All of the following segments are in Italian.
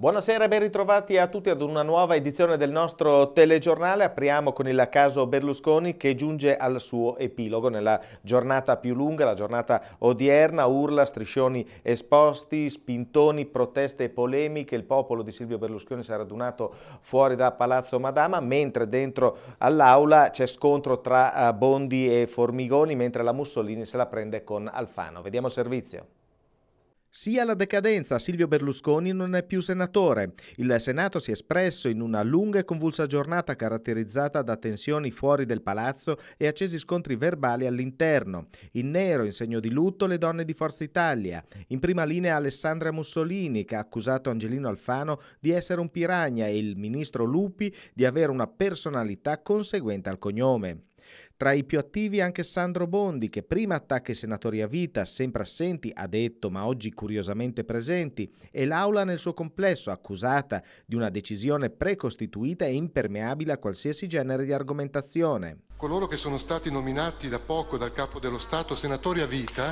Buonasera e ben ritrovati a tutti ad una nuova edizione del nostro telegiornale. Apriamo con il caso Berlusconi che giunge al suo epilogo nella giornata più lunga, la giornata odierna. Urla, striscioni esposti, spintoni, proteste e polemiche. Il popolo di Silvio Berlusconi si è radunato fuori da Palazzo Madama, mentre dentro all'aula c'è scontro tra eh, Bondi e Formigoni, mentre la Mussolini se la prende con Alfano. Vediamo il servizio. Sia la decadenza, Silvio Berlusconi non è più senatore. Il Senato si è espresso in una lunga e convulsa giornata caratterizzata da tensioni fuori del palazzo e accesi scontri verbali all'interno. In nero, in segno di lutto, le donne di Forza Italia. In prima linea Alessandra Mussolini, che ha accusato Angelino Alfano di essere un piragna e il ministro Lupi di avere una personalità conseguente al cognome. Tra i più attivi anche Sandro Bondi, che prima attacca i senatori a vita, sempre assenti, ha detto, ma oggi curiosamente presenti, e l'Aula nel suo complesso, accusata di una decisione precostituita e impermeabile a qualsiasi genere di argomentazione. Coloro che sono stati nominati da poco dal Capo dello Stato senatori a vita,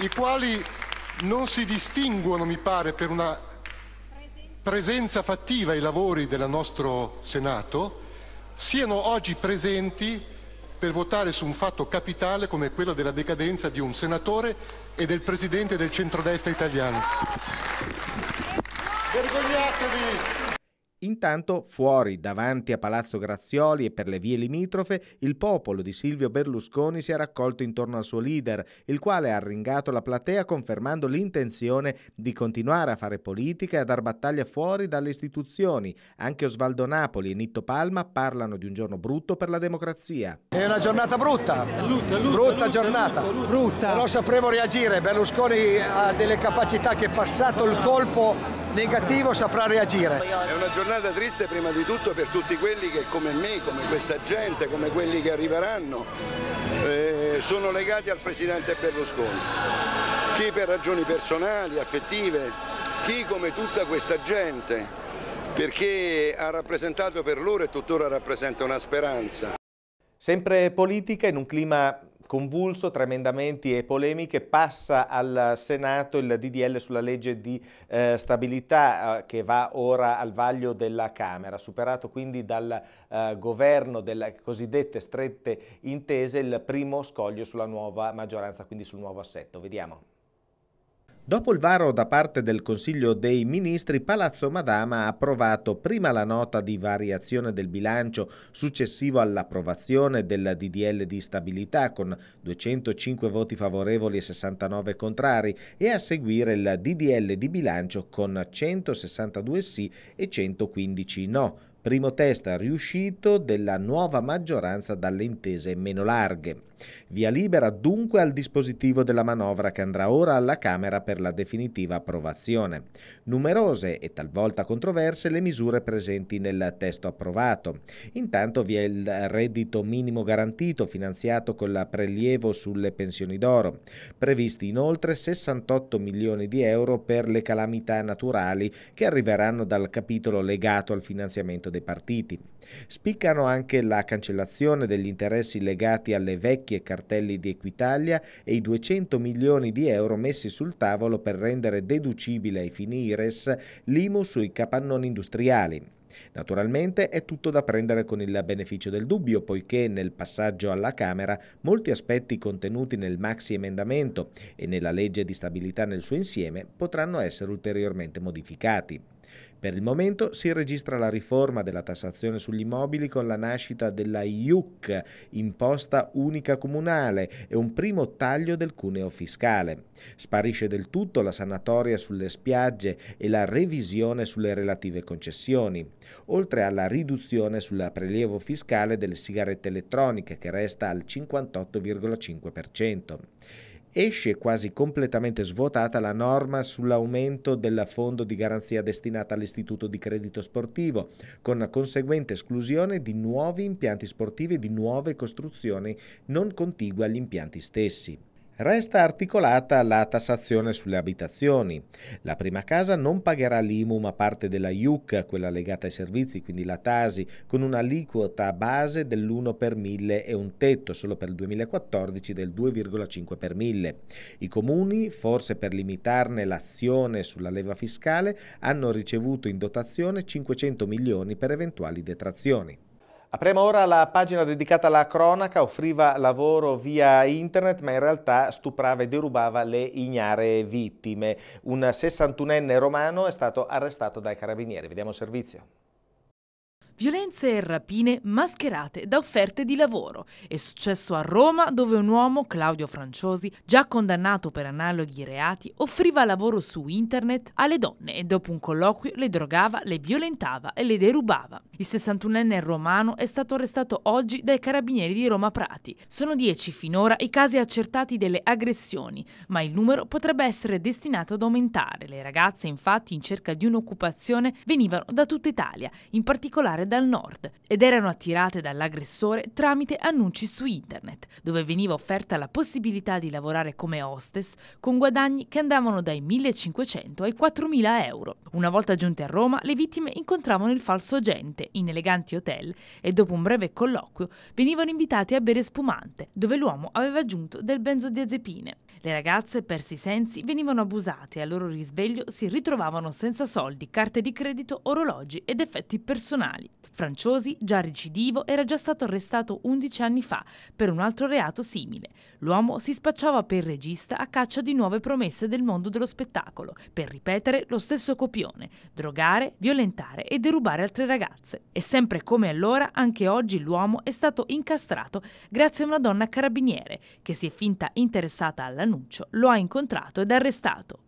i quali non si distinguono, mi pare, per una presenza fattiva ai lavori del nostro Senato, siano oggi presenti per votare su un fatto capitale come quello della decadenza di un senatore e del presidente del centrodestra italiano. Vergognatevi! Intanto fuori, davanti a Palazzo Grazioli e per le vie limitrofe, il popolo di Silvio Berlusconi si è raccolto intorno al suo leader, il quale ha arringato la platea confermando l'intenzione di continuare a fare politica e a dar battaglia fuori dalle istituzioni. Anche Osvaldo Napoli e Nitto Palma parlano di un giorno brutto per la democrazia. È una giornata brutta, lutto, lutto, brutta lutto, giornata, brutta. però sapremo reagire. Berlusconi ha delle capacità che passato il colpo negativo saprà reagire. È una giornata triste prima di tutto per tutti quelli che come me, come questa gente, come quelli che arriveranno, eh, sono legati al Presidente Berlusconi. Chi per ragioni personali, affettive, chi come tutta questa gente perché ha rappresentato per loro e tuttora rappresenta una speranza. Sempre politica in un clima convulso tremendamenti e polemiche, passa al Senato il DDL sulla legge di eh, stabilità eh, che va ora al vaglio della Camera. Superato quindi dal eh, governo delle cosiddette strette intese il primo scoglio sulla nuova maggioranza, quindi sul nuovo assetto. Vediamo. Dopo il varo da parte del Consiglio dei Ministri, Palazzo Madama ha approvato prima la nota di variazione del bilancio successivo all'approvazione del DDL di stabilità con 205 voti favorevoli e 69 contrari e a seguire la DDL di bilancio con 162 sì e 115 no primo test riuscito della nuova maggioranza dalle intese meno larghe. Via libera dunque al dispositivo della manovra che andrà ora alla Camera per la definitiva approvazione. Numerose e talvolta controverse le misure presenti nel testo approvato. Intanto vi è il reddito minimo garantito finanziato con il prelievo sulle pensioni d'oro. Previsti inoltre 68 milioni di euro per le calamità naturali che arriveranno dal capitolo legato al finanziamento dei partiti. Spiccano anche la cancellazione degli interessi legati alle vecchie cartelle di Equitalia e i 200 milioni di euro messi sul tavolo per rendere deducibile ai fini IRES l'IMU sui capannoni industriali. Naturalmente è tutto da prendere con il beneficio del dubbio, poiché nel passaggio alla Camera molti aspetti contenuti nel maxi emendamento e nella legge di stabilità nel suo insieme potranno essere ulteriormente modificati. Per il momento si registra la riforma della tassazione sugli immobili con la nascita della IUC, imposta unica comunale, e un primo taglio del cuneo fiscale. Sparisce del tutto la sanatoria sulle spiagge e la revisione sulle relative concessioni, oltre alla riduzione sul prelievo fiscale delle sigarette elettroniche che resta al 58,5%. Esce quasi completamente svuotata la norma sull'aumento fondo di garanzia destinata all'istituto di credito sportivo, con conseguente esclusione di nuovi impianti sportivi e di nuove costruzioni non contigue agli impianti stessi. Resta articolata la tassazione sulle abitazioni. La prima casa non pagherà l'IMU ma parte della IUC, quella legata ai servizi, quindi la TASI, con un'aliquota base dell'1 per 1000 e un tetto solo per il 2014 del 2,5 per 1000. I comuni, forse per limitarne l'azione sulla leva fiscale, hanno ricevuto in dotazione 500 milioni per eventuali detrazioni. Apriamo ora la pagina dedicata alla cronaca, offriva lavoro via internet ma in realtà stuprava e derubava le ignare vittime. Un 61enne romano è stato arrestato dai carabinieri. Vediamo il servizio. Violenze e rapine mascherate da offerte di lavoro. È successo a Roma dove un uomo, Claudio Franciosi, già condannato per analoghi reati, offriva lavoro su internet alle donne e dopo un colloquio le drogava, le violentava e le derubava. Il 61enne romano è stato arrestato oggi dai carabinieri di Roma Prati. Sono 10 finora i casi accertati delle aggressioni, ma il numero potrebbe essere destinato ad aumentare. Le ragazze, infatti, in cerca di un'occupazione venivano da tutta Italia, in particolare dal nord, ed erano attirate dall'aggressore tramite annunci su internet, dove veniva offerta la possibilità di lavorare come hostess con guadagni che andavano dai 1.500 ai 4.000 euro. Una volta giunte a Roma, le vittime incontravano il falso agente in eleganti hotel e dopo un breve colloquio venivano invitati a bere spumante, dove l'uomo aveva aggiunto del benzodiazepine. Le ragazze, persi i sensi, venivano abusate e al loro risveglio si ritrovavano senza soldi, carte di credito, orologi ed effetti personali. Franciosi, già recidivo, era già stato arrestato 11 anni fa per un altro reato simile. L'uomo si spacciava per regista a caccia di nuove promesse del mondo dello spettacolo, per ripetere lo stesso copione, drogare, violentare e derubare altre ragazze. E sempre come allora, anche oggi l'uomo è stato incastrato grazie a una donna carabiniere che si è finta interessata alla l'annuncio, lo ha incontrato ed arrestato.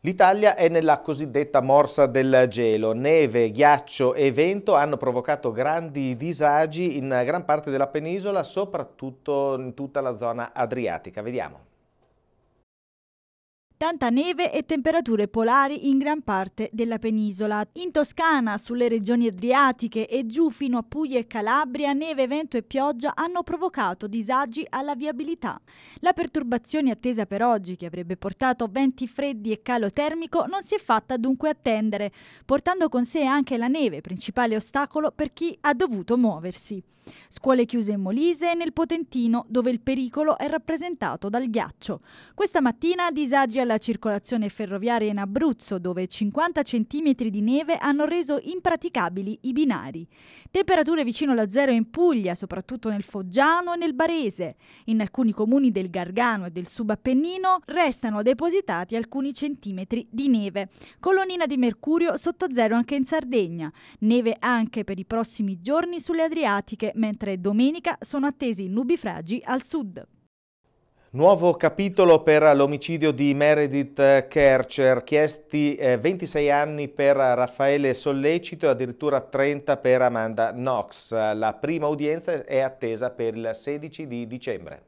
L'Italia è nella cosiddetta morsa del gelo. Neve, ghiaccio e vento hanno provocato grandi disagi in gran parte della penisola, soprattutto in tutta la zona adriatica. Vediamo. Tanta neve e temperature polari in gran parte della penisola. In Toscana, sulle regioni adriatiche e giù fino a Puglia e Calabria, neve, vento e pioggia hanno provocato disagi alla viabilità. La perturbazione attesa per oggi, che avrebbe portato venti freddi e calo termico, non si è fatta dunque attendere, portando con sé anche la neve, principale ostacolo per chi ha dovuto muoversi. Scuole chiuse in Molise e nel Potentino, dove il pericolo è rappresentato dal ghiaccio. Questa mattina disagi alla la circolazione ferroviaria in Abruzzo, dove 50 cm di neve hanno reso impraticabili i binari. Temperature vicino allo zero in Puglia, soprattutto nel Foggiano e nel Barese. In alcuni comuni del Gargano e del Subappennino restano depositati alcuni centimetri di neve. Colonnina di mercurio sotto zero anche in Sardegna. Neve anche per i prossimi giorni sulle Adriatiche, mentre domenica sono attesi nubifragi al sud. Nuovo capitolo per l'omicidio di Meredith eh, Kercher, chiesti 26 eh, anni per Raffaele Sollecito e addirittura 30 per Amanda Knox. La prima udienza è attesa per il 16 di dicembre.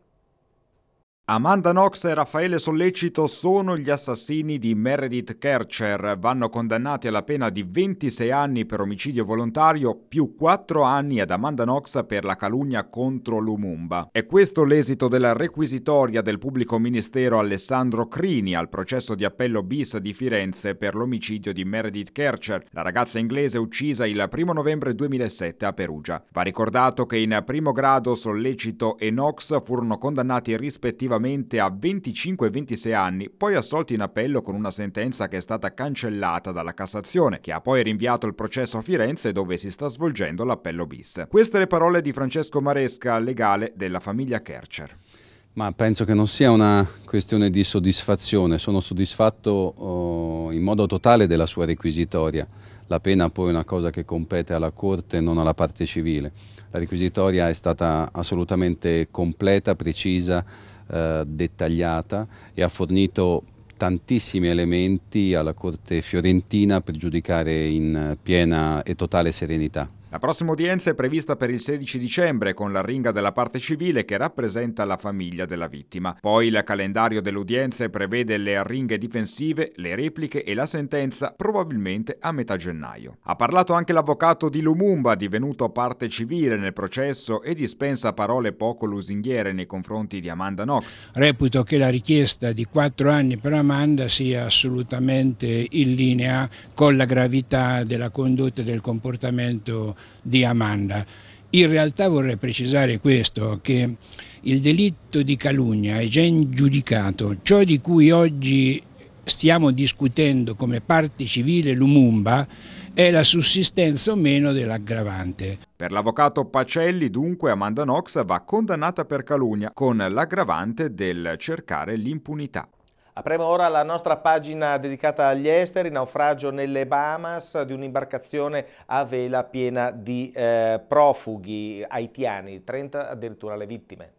Amanda Knox e Raffaele Sollecito sono gli assassini di Meredith Kercher. Vanno condannati alla pena di 26 anni per omicidio volontario più 4 anni ad Amanda Knox per la calunnia contro Lumumba. È questo l'esito della requisitoria del pubblico ministero Alessandro Crini al processo di appello bis di Firenze per l'omicidio di Meredith Kercher, la ragazza inglese uccisa il 1 novembre 2007 a Perugia. Va ricordato che in primo grado Sollecito e Knox furono condannati rispettivamente rispettivamente a 25 e 26 anni, poi assolti in appello con una sentenza che è stata cancellata dalla Cassazione, che ha poi rinviato il processo a Firenze dove si sta svolgendo l'appello bis. Queste le parole di Francesco Maresca, legale della famiglia Kercher. Ma penso che non sia una questione di soddisfazione, sono soddisfatto oh, in modo totale della sua requisitoria. La pena poi è una cosa che compete alla Corte, non alla parte civile. La requisitoria è stata assolutamente completa, precisa, eh, dettagliata e ha fornito tantissimi elementi alla Corte fiorentina per giudicare in eh, piena e totale serenità. La prossima udienza è prevista per il 16 dicembre con l'arringa della parte civile che rappresenta la famiglia della vittima. Poi il calendario delle udienze prevede le arringhe difensive, le repliche e la sentenza probabilmente a metà gennaio. Ha parlato anche l'avvocato di Lumumba, divenuto parte civile nel processo e dispensa parole poco lusinghiere nei confronti di Amanda Knox. Reputo che la richiesta di quattro anni per Amanda sia assolutamente in linea con la gravità della condotta e del comportamento di Amanda. In realtà vorrei precisare questo, che il delitto di calunnia è già ingiudicato, ciò di cui oggi stiamo discutendo come parte civile Lumumba è la sussistenza o meno dell'aggravante. Per l'avvocato Pacelli, dunque, Amanda Knox va condannata per calunnia con l'aggravante del cercare l'impunità. Apriamo ora la nostra pagina dedicata agli esteri, naufragio nelle Bahamas di un'imbarcazione a vela piena di eh, profughi haitiani, 30 addirittura le vittime.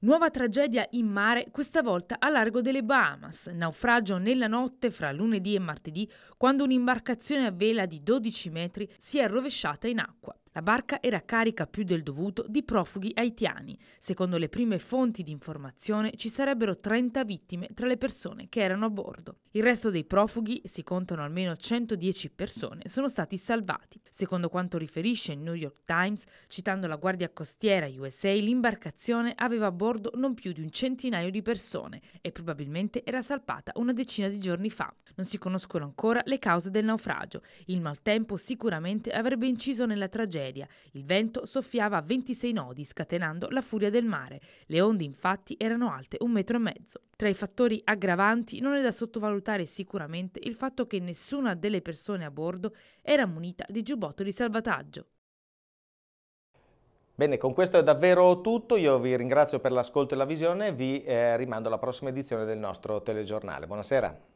Nuova tragedia in mare, questa volta a largo delle Bahamas. Naufragio nella notte fra lunedì e martedì, quando un'imbarcazione a vela di 12 metri si è rovesciata in acqua. La barca era carica più del dovuto di profughi haitiani. Secondo le prime fonti di informazione ci sarebbero 30 vittime tra le persone che erano a bordo. Il resto dei profughi, si contano almeno 110 persone, sono stati salvati. Secondo quanto riferisce il New York Times, citando la Guardia Costiera USA, l'imbarcazione aveva a bordo non più di un centinaio di persone e probabilmente era salpata una decina di giorni fa. Non si conoscono ancora le cause del naufragio. Il maltempo sicuramente avrebbe inciso nella tragedia tragedia. Il vento soffiava a 26 nodi, scatenando la furia del mare. Le onde, infatti, erano alte un metro e mezzo. Tra i fattori aggravanti non è da sottovalutare sicuramente il fatto che nessuna delle persone a bordo era munita di giubbotto di salvataggio. Bene, con questo è davvero tutto, io vi ringrazio per l'ascolto e la visione vi eh, rimando alla prossima edizione del nostro telegiornale. Buonasera.